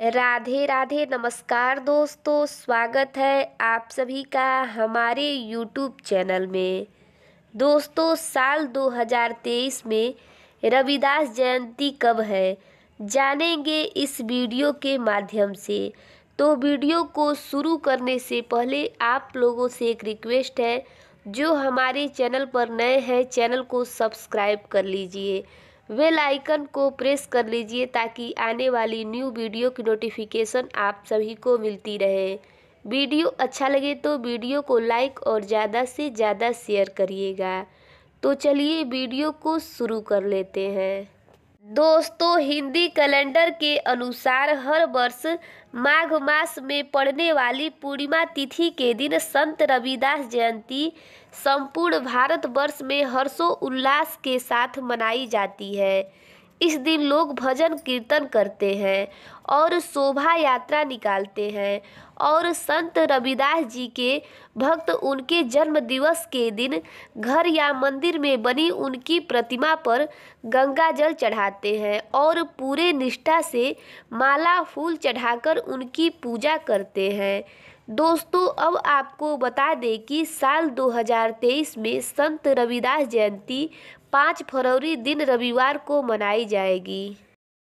राधे राधे नमस्कार दोस्तों स्वागत है आप सभी का हमारे YouTube चैनल में दोस्तों साल 2023 में रविदास जयंती कब है जानेंगे इस वीडियो के माध्यम से तो वीडियो को शुरू करने से पहले आप लोगों से एक रिक्वेस्ट है जो हमारे चैनल पर नए हैं चैनल को सब्सक्राइब कर लीजिए वेल आइकन को प्रेस कर लीजिए ताकि आने वाली न्यू वीडियो की नोटिफिकेशन आप सभी को मिलती रहे वीडियो अच्छा लगे तो वीडियो को लाइक और ज़्यादा से ज़्यादा शेयर करिएगा तो चलिए वीडियो को शुरू कर लेते हैं दोस्तों हिंदी कैलेंडर के अनुसार हर वर्ष माघ मास में पड़ने वाली पूर्णिमा तिथि के दिन संत रविदास जयंती संपूर्ण भारतवर्ष में हर्षोल्लास के साथ मनाई जाती है इस दिन लोग भजन कीर्तन करते हैं और शोभा यात्रा निकालते हैं और संत रविदास जी के भक्त उनके जन्म दिवस के दिन घर या मंदिर में बनी उनकी प्रतिमा पर गंगा जल चढ़ाते हैं और पूरे निष्ठा से माला फूल चढ़ाकर उनकी पूजा करते हैं दोस्तों अब आपको बता दें कि साल 2023 में संत रविदास जयंती 5 फरवरी दिन रविवार को मनाई जाएगी